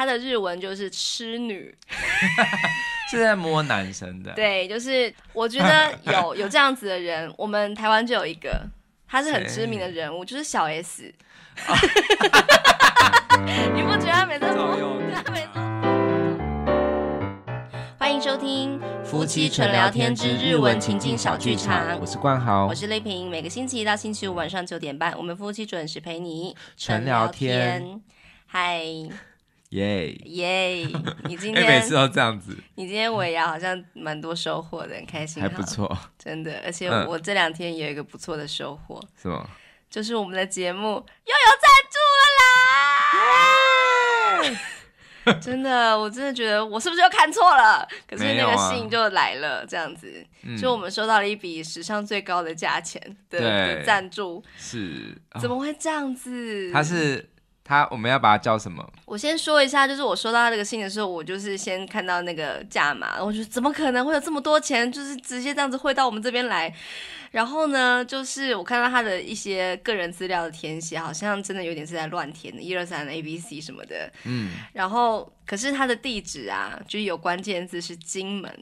他的日文就是痴女，是在摸男生的。对，就是我觉得有 有这样子的人，我们台湾就有一个，他是很知名的人物，就是小 S。你不觉得他每次？欢迎收听《夫妻纯聊天之日文情境小剧场》，我是冠豪，我是丽萍。每个星期一到星期五晚上九点半，我们夫妻准时陪你纯聊天。嗨。耶耶！你今天，你每次都这样子。你今天尾牙好像蛮多收获的，很开心。还不错，真的。而且我这两天有一个不错的收获，是吗？就是我们的节目又有赞助了啦！真的，我真的觉得我是不是又看错了？可是那个信就来了，这样子，就我们收到了一笔史上最高的价钱的赞助。是？怎么会这样子？他是。他我们要把他叫什么？我先说一下，就是我收到他这个信的时候，我就是先看到那个价码，我就怎么可能会有这么多钱，就是直接这样子汇到我们这边来。然后呢，就是我看到他的一些个人资料的填写，好像真的有点是在乱填的，一二三 A B C 什么的。嗯。然后，可是他的地址啊，就有关键字是金门。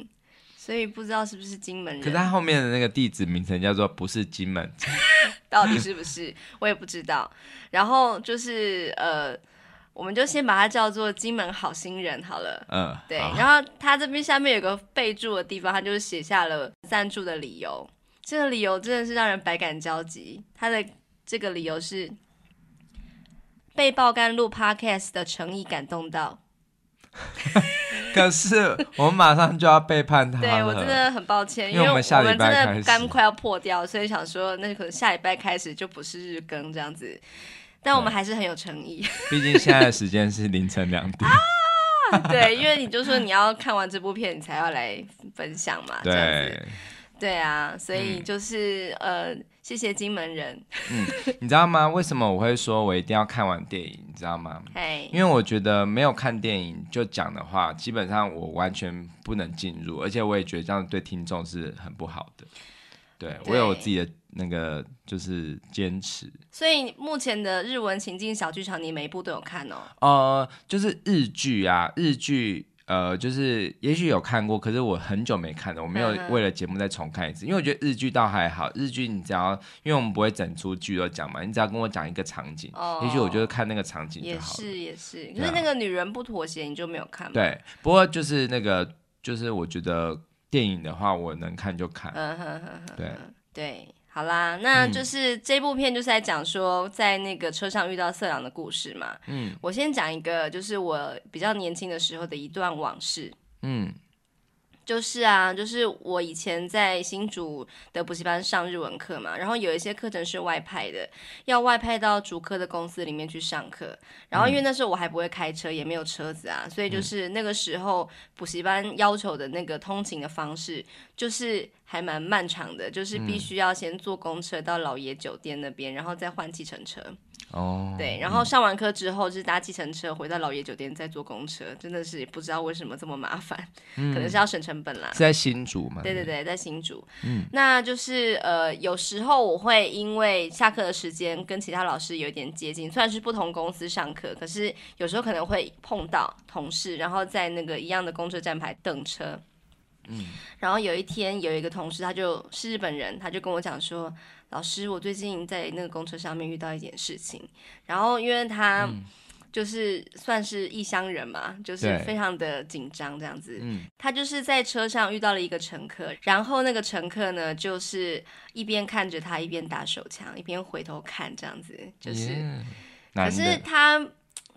所以不知道是不是金门人，可是他后面的那个地址名称叫做不是金门，到底是不是我也不知道。然后就是呃，我们就先把他叫做金门好心人好了。嗯，对。然后他这边下面有个备注的地方，他就是写下了赞助的理由。这个理由真的是让人百感交集。他的这个理由是被爆肝露 Parks 的诚意感动到。可是我们马上就要背叛他了。对我真的很抱歉，因为我们真的肝快要破掉，所以想说那可能下礼拜开始就不是日更这样子。但我们还是很有诚意，毕竟现在的时间是凌晨两点 啊。对，因为你就说你要看完这部片，你才要来分享嘛。对。对啊，所以就是呃，谢谢金门人。嗯，你知道吗？为什么我会说我一定要看完电影？你知道吗？因为我觉得没有看电影就讲的话，基本上我完全不能进入，而且我也觉得这样对听众是很不好的。对我有自己的那个就是坚持。所以目前的日文情境小剧场，你每一部都有看哦？呃，就是日剧啊，日剧。呃，就是也许有看过，可是我很久没看了，我没有为了节目再重看一次，因为我觉得日剧倒还好，日剧你只要，因为我们不会整出剧都讲嘛，你只要跟我讲一个场景，也许我就是看那个场景就好。也是也是，可是那个女人不妥协，你就没有看吗？对，不过就是那个，就是我觉得电影的话，我能看就看。对对。好啦，那就是这部片就是在讲说在那个车上遇到色狼的故事嘛。嗯，我先讲一个，就是我比较年轻的时候的一段往事。嗯，就是啊，就是我以前在新竹的补习班上日文课嘛，然后有一些课程是外派的，要外派到主课的公司里面去上课。然后因为那时候我还不会开车，也没有车子啊，所以就是那个时候补习班要求的那个通勤的方式就是。还蛮漫长的，就是必须要先坐公车到老爷酒店那边，然后再换计程车。哦，对，然后上完课之后就是搭计程车回到老爷酒店，再坐公车，真的是不知道为什么这么麻烦，可能是要省成本啦。是在新竹吗？对对对，在新竹。嗯，那就是呃，有时候我会因为下课的时间跟其他老师有点接近，虽然是不同公司上课，可是有时候可能会碰到同事，然后在那个一样的公车站牌等车。嗯，然后有一天有一个同事，他就是日本人，他就跟我讲说，老师，我最近在那个公车上面遇到一点事情，然后因为他就是算是异乡人嘛，就是非常的紧张这样子，他就是在车上遇到了一个乘客，然后那个乘客呢，就是一边看着他，一边打手枪，一边回头看这样子，就是，可是他。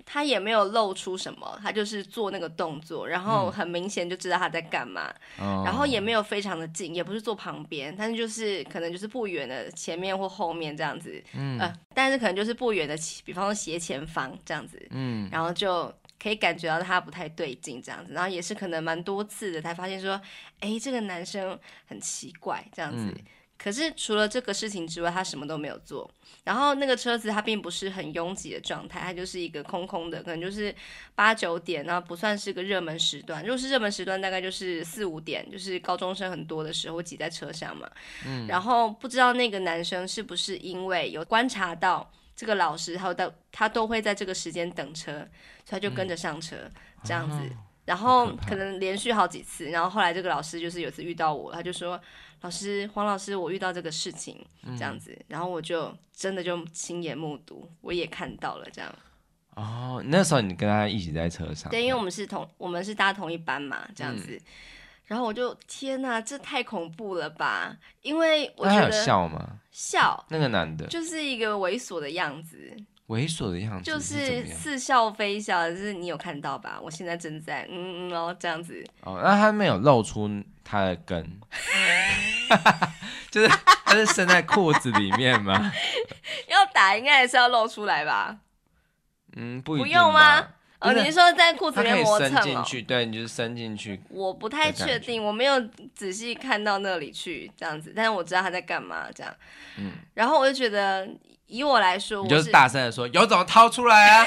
他也没有露出什么，他就是做那个动作，然后很明显就知道他在干嘛，然后也没有非常的近，也不是坐旁边，但是就是可能就是不远的前面或后面这样子，嗯，但是可能就是不远的，比方说斜前方这样子，嗯，然后就可以感觉到他不太对劲这样子，然后也是可能蛮多次的才发现说，哎，这个男生很奇怪这样子。可是除了这个事情之外，他什么都没有做。然后那个车子它并不是很拥挤的状态，它就是一个空空的，可能就是八九点啊，不算是个热门时段。如果是热门时段，大概就是四五点，就是高中生很多的时候挤在车上嘛。嗯。然后不知道那个男生是不是因为有观察到这个老师，他都他都会在这个时间等车，所以他就跟着上车这样子。然后可能连续好几次，然后后来这个老师就是有次遇到我，他就说：“老师黄老师，我遇到这个事情这样子。”然后我就真的就亲眼目睹，我也看到了这样。哦，那时候你跟他一起在车上。对，因为我们是同我们是搭同一班嘛，这样子。然后我就天哪，这太恐怖了吧！因为我觉得笑吗？笑，那个男的就是一个猥琐的样子。猥琐的样子，就是似笑非笑，就是你有看到吧？我现在正在，嗯嗯哦，这样子。哦，那他没有露出他的根 就是他是伸在裤子里面吗？要打应该还是要露出来吧？嗯，不，不用吗？哦，你说在裤子里面磨蹭进去，对，你就是伸进去。我不太确定，我没有仔细看到那里去，这样子。但是我知道他在干嘛，这样。嗯，然后我就觉得。以我来说，我就是大声的说，有种掏出来啊！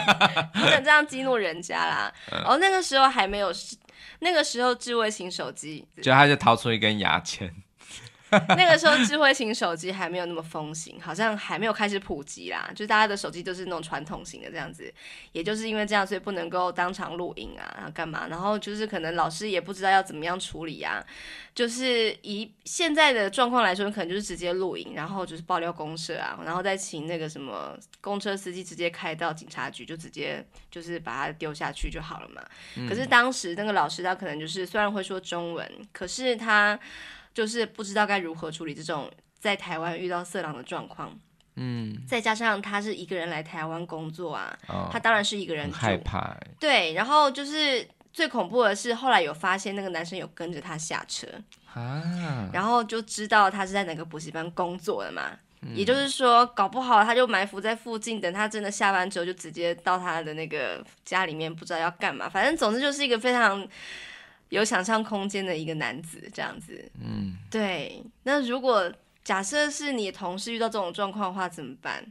不能这样激怒人家啦。哦，那个时候还没有，那个时候智慧型手机，就他就掏出一根牙签。那个时候，智慧型手机还没有那么风行，好像还没有开始普及啦。就大家的手机都是那种传统型的这样子，也就是因为这样，所以不能够当场录音啊，然后干嘛？然后就是可能老师也不知道要怎么样处理啊。就是以现在的状况来说，可能就是直接录音，然后就是爆料公社啊，然后再请那个什么公车司机直接开到警察局，就直接就是把它丢下去就好了嘛。可是当时那个老师，他可能就是虽然会说中文，可是他。就是不知道该如何处理这种在台湾遇到色狼的状况，嗯，再加上他是一个人来台湾工作啊，他当然是一个人害怕，对。然后就是最恐怖的是，后来有发现那个男生有跟着他下车啊，然后就知道他是在哪个补习班工作的嘛，也就是说，搞不好他就埋伏在附近，等他真的下班之后，就直接到他的那个家里面，不知道要干嘛。反正总之就是一个非常。有想象空间的一个男子，这样子，嗯，对。那如果假设是你同事遇到这种状况的话，怎么办？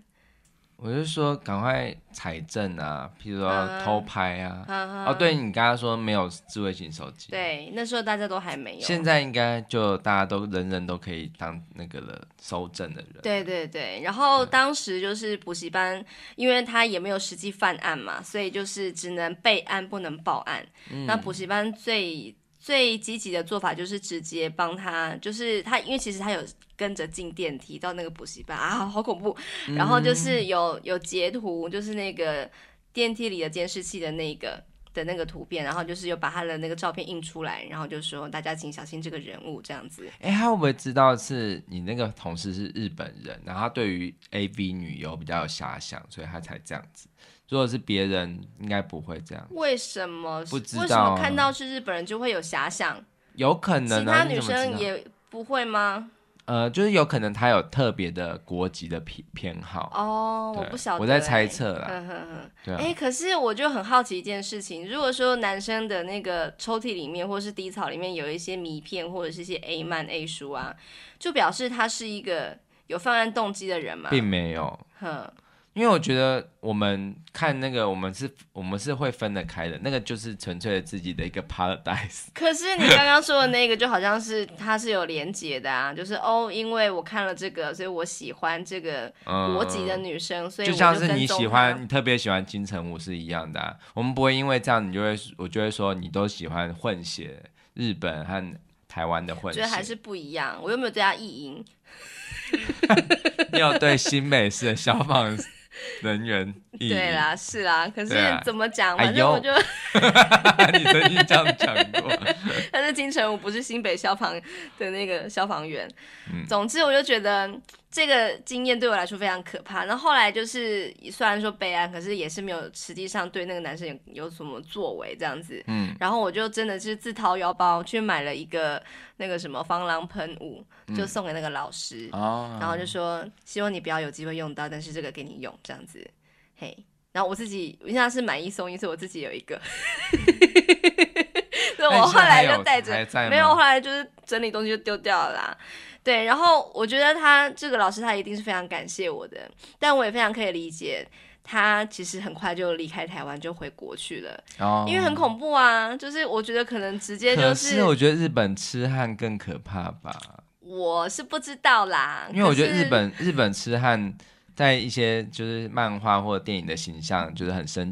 我就说赶快采证啊，譬如说偷拍啊，哦，对你刚刚说没有智慧型手机，对，那时候大家都还没有，现在应该就大家都人人都可以当那个了收证的人。对对对，然后当时就是补习班，因为他也没有实际犯案嘛，所以就是只能备案不能报案。那补习班最。最积极的做法就是直接帮他，就是他，因为其实他有跟着进电梯到那个补习班啊，好恐怖。然后就是有有截图，就是那个电梯里的监视器的那个。的那个图片，然后就是又把他的那个照片印出来，然后就说大家请小心这个人物这样子。哎，他会不会知道是你那个同事是日本人，然后对于 AV 女优比较有遐想，所以他才这样子？如果是别人，应该不会这样。为什么不知道？看到是日本人就会有遐想？有可能？其他女生也不会吗？呃，就是有可能他有特别的国籍的偏偏好哦，我不晓，得，我在猜测了。对啊，哎，可是我就很好奇一件事情，如果说男生的那个抽屉里面或是底草里面有一些迷片或者是一些 A 漫 A 书啊，就表示他是一个有犯案动机的人吗？并没有。因为我觉得我们看那个，我们是，我们是会分得开的。那个就是纯粹自己的一个 paradise。可是你刚刚说的那个，就好像是他是有连接的啊，就是哦，因为我看了这个，所以我喜欢这个国籍的女生，所以就像是你喜欢，你特别喜欢金城武是一样的。我们不会因为这样，你就会，我就会说你都喜欢混血日本和台湾的混血。还是不一样，我又没有对他意淫。你有对新美式的消防？能 源对啦，是啦，可是怎么讲？反正我就 你曾经这样讲过。但是金城武不是新北消防的那个消防员。嗯，总之我就觉得。这个经验对我来说非常可怕。那后来就是，虽然说悲哀，可是也是没有实际上对那个男生有有什么作为这样子。嗯，然后我就真的是自掏腰包去买了一个那个什么防狼喷雾，就送给那个老师。然后就说希望你不要有机会用到，但是这个给你用这样子。嘿，然后我自己我现在是买一送一，所以我自己有一个。我后来就带着，没有后来就是整理东西就丢掉了啦。对，然后我觉得他这个老师他一定是非常感谢我的，但我也非常可以理解，他其实很快就离开台湾就回国去了，哦、因为很恐怖啊。就是我觉得可能直接就是，是我觉得日本痴汉更可怕吧。我是不知道啦，因为我觉得日本日本痴汉在一些就是漫画或电影的形象就是很深。